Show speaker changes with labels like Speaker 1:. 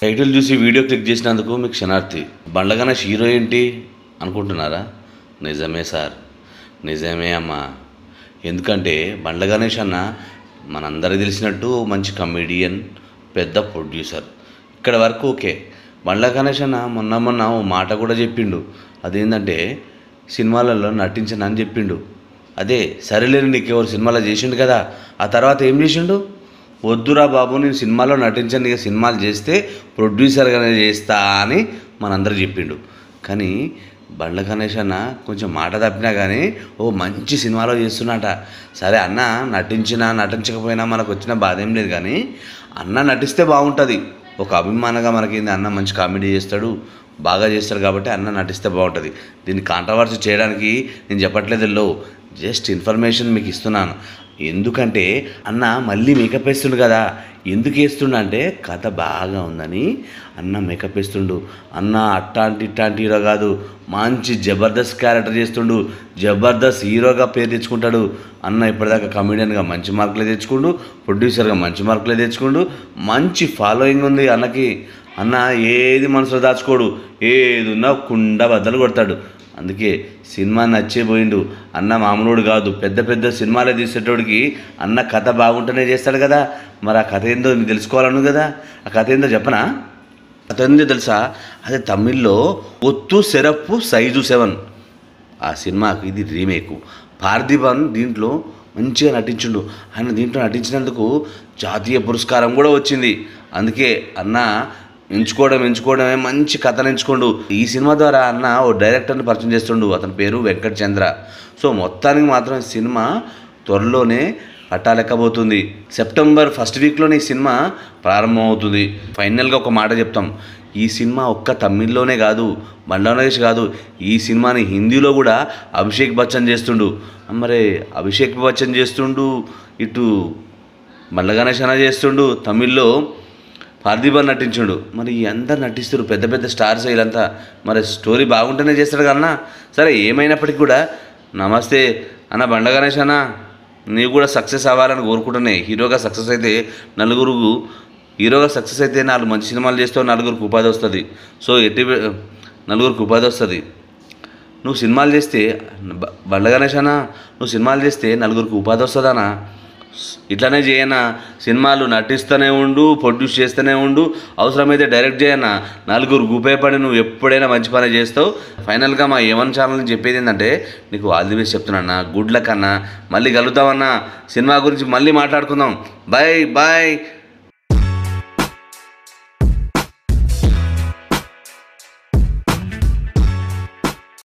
Speaker 1: title చూసి video click చేసినందుకు మీకు క్షణార్థి బండగణేష్ హీరో ఏంటి అనుకుంటున్నారా నిజమే సార్ నిజమే అమ్మా ఎందుకంటే బండ్ల గణేష్ అన్న మనందరికీ తెలిసినట్టు మంచి కమెడియన్ పెద్ద ప్రొడ్యూసర్ ఇక్కడ వరకు ఓకే బండ్ల గణేష్ అన్న మొన్న మొన్న ఓ మాట కూడా చెప్పిండు అదేంటంటే సినిమాలలో నటించనని చెప్పిండు అదే సరేలేరు ఎవరు సినిమాలో చేసిండు కదా ఆ తర్వాత ఏం చేసిండు వద్దురా బాబు నేను సినిమాలో నటించండి ఇక సినిమాలు చేస్తే ప్రొడ్యూసర్గానే చేస్తా అని మనందరూ చెప్పిండు కానీ బండ్ల గణేష్ అన్న కొంచెం మాట తప్పినా కానీ ఓ మంచి సినిమాలో చేస్తున్నాట సరే అన్న నటించినా నటించకపోయినా మనకు వచ్చిన బాధ ఏం లేదు కానీ అన్న నటిస్తే బాగుంటుంది ఒక అభిమానంగా మనకి అన్న మంచి కామెడీ చేస్తాడు బాగా చేస్తాడు కాబట్టి అన్న నటిస్తే బాగుంటుంది దీన్ని కాంట్రవర్సీ చేయడానికి నేను చెప్పట్లేదు లో జస్ట్ ఇన్ఫర్మేషన్ మీకు ఇస్తున్నాను ఎందుకంటే అన్న మళ్ళీ మేకప్ వేస్తుండు కదా ఎందుకు వేస్తుండు అంటే కథ బాగా ఉందని అన్న మేకప్ వేస్తుండు అన్న అట్టాంటి ఇట్లాంటి హీరో కాదు మంచి జబర్దస్త్ క్యారెక్టర్ చేస్తుండు జబర్దస్త్ హీరోగా పేరు తెచ్చుకుంటాడు అన్న ఇప్పటిదాకా కమిడియన్గా మంచి మార్కులే తెచ్చుకుండు ప్రొడ్యూసర్గా మంచి మార్కులే తెచ్చుకుండు మంచి ఫాలోయింగ్ ఉంది అన్నకి అన్న ఏది మనసులో దాచుకోడు ఏదున్నా కుండ బద్దలు కొడతాడు అందుకే సినిమా పోయిండు అన్న మామూలుడు కాదు పెద్ద పెద్ద సినిమాలు తీసేటోడికి అన్న కథ బాగుంటేనే చేస్తాడు కదా మరి ఆ కథ ఏందో మీకు తెలుసుకోవాలను కదా ఆ కథ ఏందో చెప్పనా కథ ఏందో తెలుసా అదే తమిళ్లో ఒత్తు సెరప్పు సైజు సెవెన్ ఆ సినిమాకు ఇది రీమేక్ పార్థిబన్ దీంట్లో మంచిగా నటించుడు ఆయన దీంట్లో నటించినందుకు జాతీయ పురస్కారం కూడా వచ్చింది అందుకే అన్న ఎంచుకోవడం ఎంచుకోవడమే మంచి కథను ఎంచుకోండు ఈ సినిమా ద్వారా అన్న ఓ డైరెక్టర్ని పరిచయం చేస్తుండు అతని పేరు వెంకట్ చంద్ర సో మొత్తానికి మాత్రం సినిమా త్వరలోనే పట్టాలెక్కబోతుంది సెప్టెంబర్ ఫస్ట్ వీక్లోనే ఈ సినిమా ప్రారంభమవుతుంది ఫైనల్గా ఒక మాట చెప్తాం ఈ సినిమా ఒక్క తమిళ్లోనే కాదు బండానగేష్ కాదు ఈ సినిమాని హిందీలో కూడా అభిషేక్ బచ్చన్ చేస్తుండు మరి అభిషేక్ బచ్చన్ చేస్తుండు ఇటు మల్ల అన్న చేస్తుండు తమిళ్లో పార్థిబ నటించుడు మరి అందరు నటిస్తారు పెద్ద పెద్ద స్టార్స్ వీళ్ళంతా మరి స్టోరీ బాగుంటేనే చేస్తాడు కన్నా సరే ఏమైనప్పటికీ కూడా నమస్తే అన్న బండ గణేష్ అన్న నీవు కూడా సక్సెస్ అవ్వాలని కోరుకుంటున్నా హీరోగా సక్సెస్ అయితే నలుగురు హీరోగా సక్సెస్ అయితే నాలుగు మంచి సినిమాలు చేస్తే నలుగురికి ఉపాధి వస్తుంది సో ఎట్టి నలుగురికి ఉపాధి వస్తుంది నువ్వు సినిమాలు చేస్తే బండ గణేష్ అన్న నువ్వు సినిమాలు చేస్తే నలుగురికి ఉపాధి వస్తుందనా ఇట్లానే చేయనా సినిమాలు నటిస్తూనే ఉండు ప్రొడ్యూస్ చేస్తూనే ఉండు అవసరమైతే డైరెక్ట్ చేయనా నలుగురు గుపేపడి నువ్వు ఎప్పుడైనా మంచి పని చేస్తావు ఫైనల్గా మా ఏమన్ ఛానల్ చెప్పేది ఏంటంటే నీకు ఆల్ ది బెస్ట్ చెప్తున్నా గుడ్ లక్ అన్నా మళ్ళీ కలుగుతామన్నా సినిమా గురించి మళ్ళీ మాట్లాడుకుందాం బాయ్ బాయ్